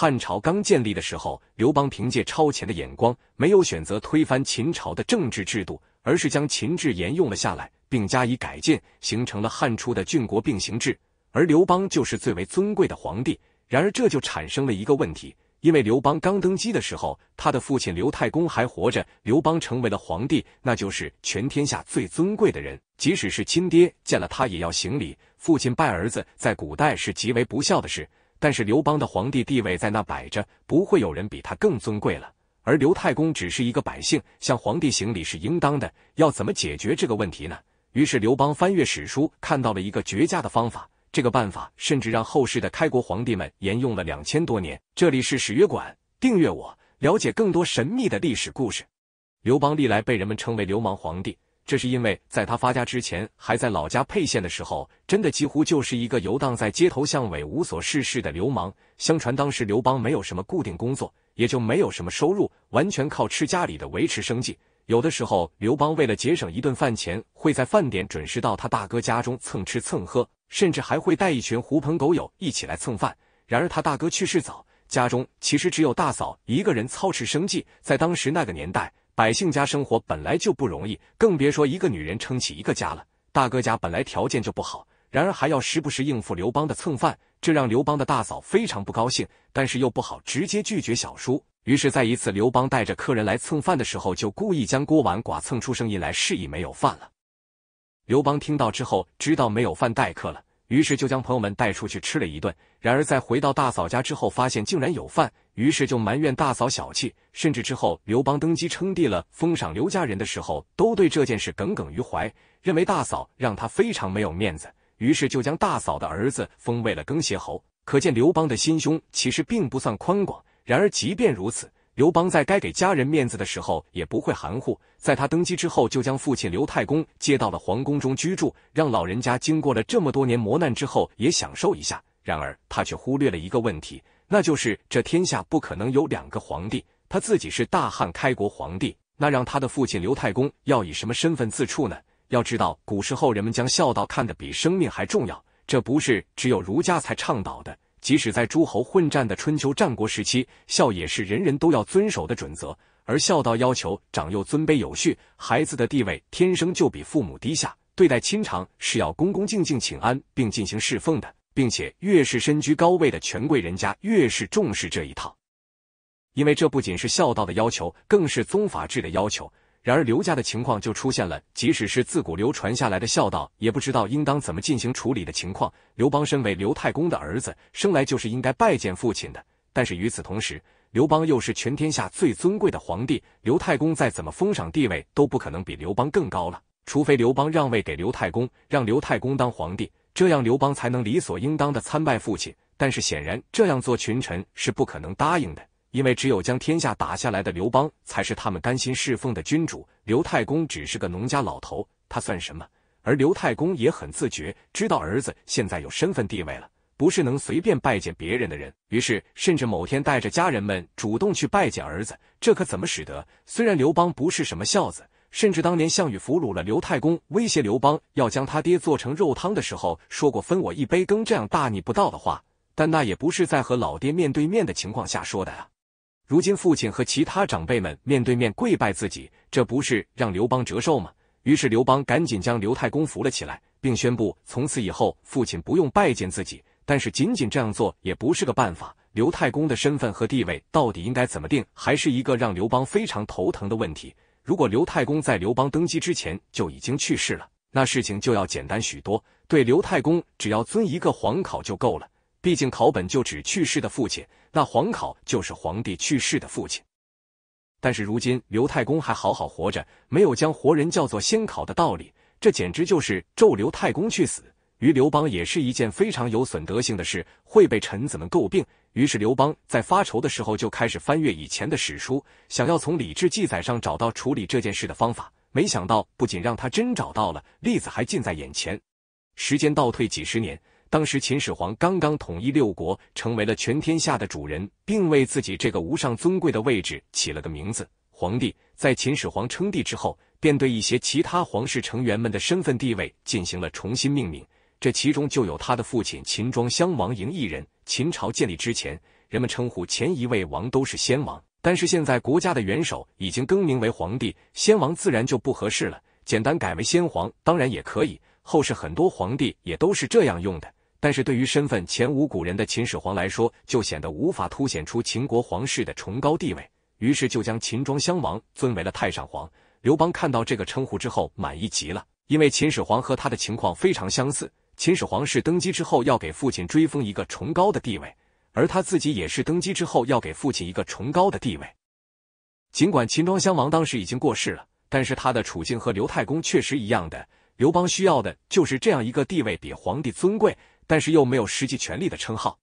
汉朝刚建立的时候，刘邦凭借超前的眼光，没有选择推翻秦朝的政治制度，而是将秦制沿用了下来，并加以改进，形成了汉初的郡国并行制。而刘邦就是最为尊贵的皇帝。然而，这就产生了一个问题：因为刘邦刚登基的时候，他的父亲刘太公还活着。刘邦成为了皇帝，那就是全天下最尊贵的人。即使是亲爹见了他也要行礼，父亲拜儿子，在古代是极为不孝的事。但是刘邦的皇帝地位在那摆着，不会有人比他更尊贵了。而刘太公只是一个百姓，向皇帝行礼是应当的。要怎么解决这个问题呢？于是刘邦翻阅史书，看到了一个绝佳的方法。这个办法甚至让后世的开国皇帝们沿用了两千多年。这里是史约馆，订阅我，了解更多神秘的历史故事。刘邦历来被人们称为流氓皇帝。这是因为，在他发家之前，还在老家沛县的时候，真的几乎就是一个游荡在街头巷尾、无所事事的流氓。相传当时刘邦没有什么固定工作，也就没有什么收入，完全靠吃家里的维持生计。有的时候，刘邦为了节省一顿饭钱，会在饭点准时到他大哥家中蹭吃蹭喝，甚至还会带一群狐朋狗友一起来蹭饭。然而他大哥去世早，家中其实只有大嫂一个人操持生计。在当时那个年代。百姓家生活本来就不容易，更别说一个女人撑起一个家了。大哥家本来条件就不好，然而还要时不时应付刘邦的蹭饭，这让刘邦的大嫂非常不高兴，但是又不好直接拒绝小叔。于是，在一次刘邦带着客人来蹭饭的时候，就故意将锅碗剐蹭出声音来，示意没有饭了。刘邦听到之后，知道没有饭待客了。于是就将朋友们带出去吃了一顿，然而在回到大嫂家之后，发现竟然有饭，于是就埋怨大嫂小气，甚至之后刘邦登基称帝了，封赏刘家人的时候，都对这件事耿耿于怀，认为大嫂让他非常没有面子，于是就将大嫂的儿子封为了更邪侯。可见刘邦的心胸其实并不算宽广，然而即便如此。刘邦在该给家人面子的时候也不会含糊，在他登基之后就将父亲刘太公接到了皇宫中居住，让老人家经过了这么多年磨难之后也享受一下。然而他却忽略了一个问题，那就是这天下不可能有两个皇帝，他自己是大汉开国皇帝，那让他的父亲刘太公要以什么身份自处呢？要知道古时候人们将孝道看得比生命还重要，这不是只有儒家才倡导的。即使在诸侯混战的春秋战国时期，孝也是人人都要遵守的准则。而孝道要求长幼尊卑有序，孩子的地位天生就比父母低下，对待亲长是要恭恭敬敬请安并进行侍奉的，并且越是身居高位的权贵人家越是重视这一套，因为这不仅是孝道的要求，更是宗法制的要求。然而刘家的情况就出现了，即使是自古流传下来的孝道，也不知道应当怎么进行处理的情况。刘邦身为刘太公的儿子，生来就是应该拜见父亲的。但是与此同时，刘邦又是全天下最尊贵的皇帝。刘太公再怎么封赏地位，都不可能比刘邦更高了。除非刘邦让位给刘太公，让刘太公当皇帝，这样刘邦才能理所应当的参拜父亲。但是显然这样做，群臣是不可能答应的。因为只有将天下打下来的刘邦才是他们甘心侍奉的君主，刘太公只是个农家老头，他算什么？而刘太公也很自觉，知道儿子现在有身份地位了，不是能随便拜见别人的人。于是，甚至某天带着家人们主动去拜见儿子，这可怎么使得？虽然刘邦不是什么孝子，甚至当年项羽俘虏了刘太公，威胁刘邦要将他爹做成肉汤的时候，说过“分我一杯羹”这样大逆不道的话，但那也不是在和老爹面对面的情况下说的啊。如今父亲和其他长辈们面对面跪拜自己，这不是让刘邦折寿吗？于是刘邦赶紧将刘太公扶了起来，并宣布从此以后父亲不用拜见自己。但是仅仅这样做也不是个办法。刘太公的身份和地位到底应该怎么定，还是一个让刘邦非常头疼的问题。如果刘太公在刘邦登基之前就已经去世了，那事情就要简单许多。对刘太公只要尊一个皇考就够了，毕竟考本就只去世的父亲。那皇考就是皇帝去世的父亲，但是如今刘太公还好好活着，没有将活人叫做先考的道理，这简直就是咒刘太公去死。于刘邦也是一件非常有损德性的事，会被臣子们诟病。于是刘邦在发愁的时候，就开始翻阅以前的史书，想要从礼制记载上找到处理这件事的方法。没想到不仅让他真找到了例子，还近在眼前。时间倒退几十年。当时秦始皇刚刚统一六国，成为了全天下的主人，并为自己这个无上尊贵的位置起了个名字——皇帝。在秦始皇称帝之后，便对一些其他皇室成员们的身份地位进行了重新命名。这其中就有他的父亲秦庄襄王赢异人。秦朝建立之前，人们称呼前一位王都是先王，但是现在国家的元首已经更名为皇帝，先王自然就不合适了，简单改为先皇当然也可以。后世很多皇帝也都是这样用的。但是对于身份前无古人的秦始皇来说，就显得无法凸显出秦国皇室的崇高地位。于是就将秦庄襄王尊为了太上皇。刘邦看到这个称呼之后满意极了，因为秦始皇和他的情况非常相似。秦始皇是登基之后要给父亲追封一个崇高的地位，而他自己也是登基之后要给父亲一个崇高的地位。尽管秦庄襄王当时已经过世了，但是他的处境和刘太公确实一样的。刘邦需要的就是这样一个地位比皇帝尊贵。但是又没有实际权力的称号，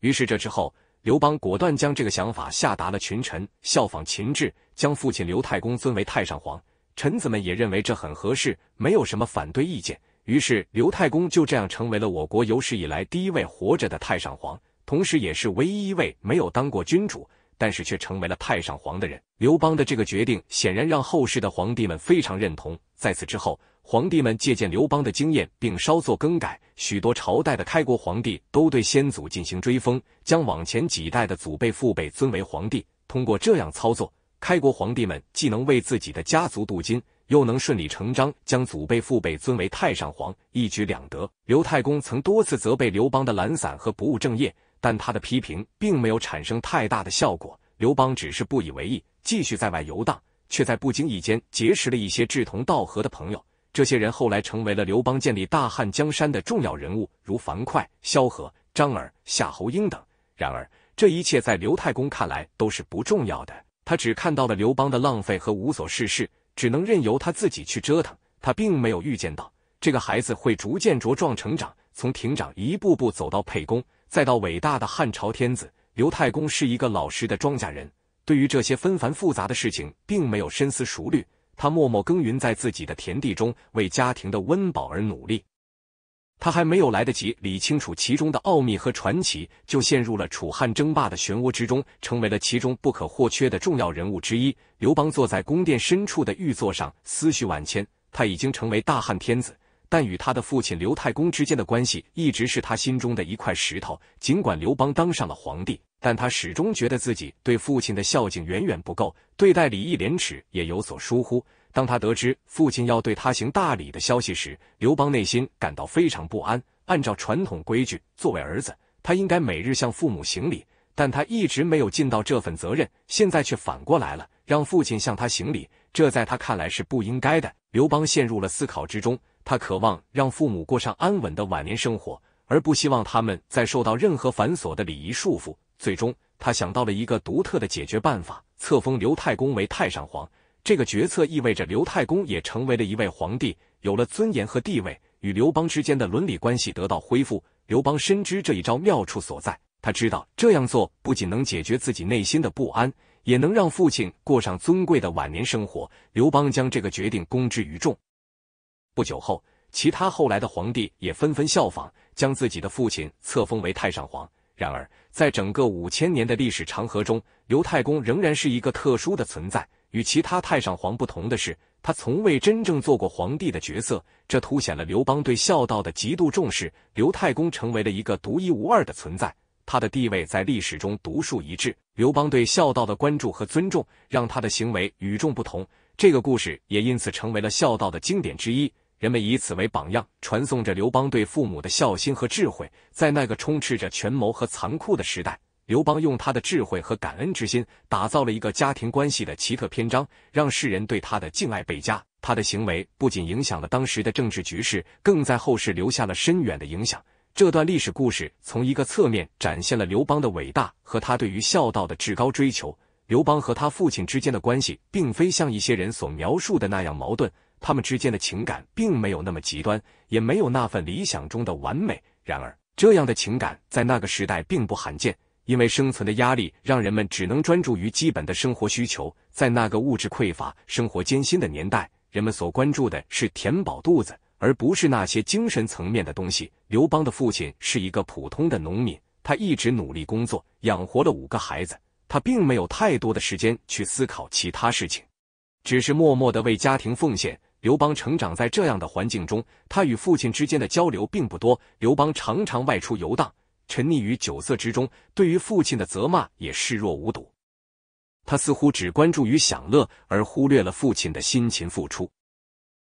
于是这之后，刘邦果断将这个想法下达了群臣，效仿秦制，将父亲刘太公尊为太上皇。臣子们也认为这很合适，没有什么反对意见。于是刘太公就这样成为了我国有史以来第一位活着的太上皇，同时也是唯一一位没有当过君主，但是却成为了太上皇的人。刘邦的这个决定显然让后世的皇帝们非常认同。在此之后。皇帝们借鉴刘邦的经验，并稍作更改。许多朝代的开国皇帝都对先祖进行追封，将往前几代的祖辈父辈尊为皇帝。通过这样操作，开国皇帝们既能为自己的家族镀金，又能顺理成章将祖辈父辈尊为太上皇，一举两得。刘太公曾多次责备刘邦的懒散和不务正业，但他的批评并没有产生太大的效果。刘邦只是不以为意，继续在外游荡，却在不经意间结识了一些志同道合的朋友。这些人后来成为了刘邦建立大汉江山的重要人物，如樊哙、萧何、张耳、夏侯婴等。然而，这一切在刘太公看来都是不重要的，他只看到了刘邦的浪费和无所事事，只能任由他自己去折腾。他并没有预见到这个孩子会逐渐茁壮成长，从亭长一步步走到沛公，再到伟大的汉朝天子。刘太公是一个老实的庄稼人，对于这些纷繁复杂的事情，并没有深思熟虑。他默默耕耘在自己的田地中，为家庭的温饱而努力。他还没有来得及理清楚其中的奥秘和传奇，就陷入了楚汉争霸的漩涡之中，成为了其中不可或缺的重要人物之一。刘邦坐在宫殿深处的玉座上，思绪万千。他已经成为大汉天子，但与他的父亲刘太公之间的关系一直是他心中的一块石头。尽管刘邦当上了皇帝。但他始终觉得自己对父亲的孝敬远远不够，对待礼义廉耻也有所疏忽。当他得知父亲要对他行大礼的消息时，刘邦内心感到非常不安。按照传统规矩，作为儿子，他应该每日向父母行礼，但他一直没有尽到这份责任。现在却反过来了，让父亲向他行礼，这在他看来是不应该的。刘邦陷入了思考之中，他渴望让父母过上安稳的晚年生活，而不希望他们再受到任何繁琐的礼仪束缚。最终，他想到了一个独特的解决办法：册封刘太公为太上皇。这个决策意味着刘太公也成为了一位皇帝，有了尊严和地位，与刘邦之间的伦理关系得到恢复。刘邦深知这一招妙处所在，他知道这样做不仅能解决自己内心的不安，也能让父亲过上尊贵的晚年生活。刘邦将这个决定公之于众。不久后，其他后来的皇帝也纷纷效仿，将自己的父亲册封为太上皇。然而，在整个五千年的历史长河中，刘太公仍然是一个特殊的存在。与其他太上皇不同的是，他从未真正做过皇帝的角色，这凸显了刘邦对孝道的极度重视。刘太公成为了一个独一无二的存在，他的地位在历史中独树一帜。刘邦对孝道的关注和尊重，让他的行为与众不同。这个故事也因此成为了孝道的经典之一。人们以此为榜样，传颂着刘邦对父母的孝心和智慧。在那个充斥着权谋和残酷的时代，刘邦用他的智慧和感恩之心，打造了一个家庭关系的奇特篇章，让世人对他的敬爱倍加。他的行为不仅影响了当时的政治局势，更在后世留下了深远的影响。这段历史故事从一个侧面展现了刘邦的伟大和他对于孝道的至高追求。刘邦和他父亲之间的关系，并非像一些人所描述的那样矛盾。他们之间的情感并没有那么极端，也没有那份理想中的完美。然而，这样的情感在那个时代并不罕见，因为生存的压力让人们只能专注于基本的生活需求。在那个物质匮乏、生活艰辛的年代，人们所关注的是填饱肚子，而不是那些精神层面的东西。刘邦的父亲是一个普通的农民，他一直努力工作，养活了五个孩子。他并没有太多的时间去思考其他事情，只是默默的为家庭奉献。刘邦成长在这样的环境中，他与父亲之间的交流并不多。刘邦常常外出游荡，沉溺于酒色之中，对于父亲的责骂也视若无睹。他似乎只关注于享乐，而忽略了父亲的辛勤付出。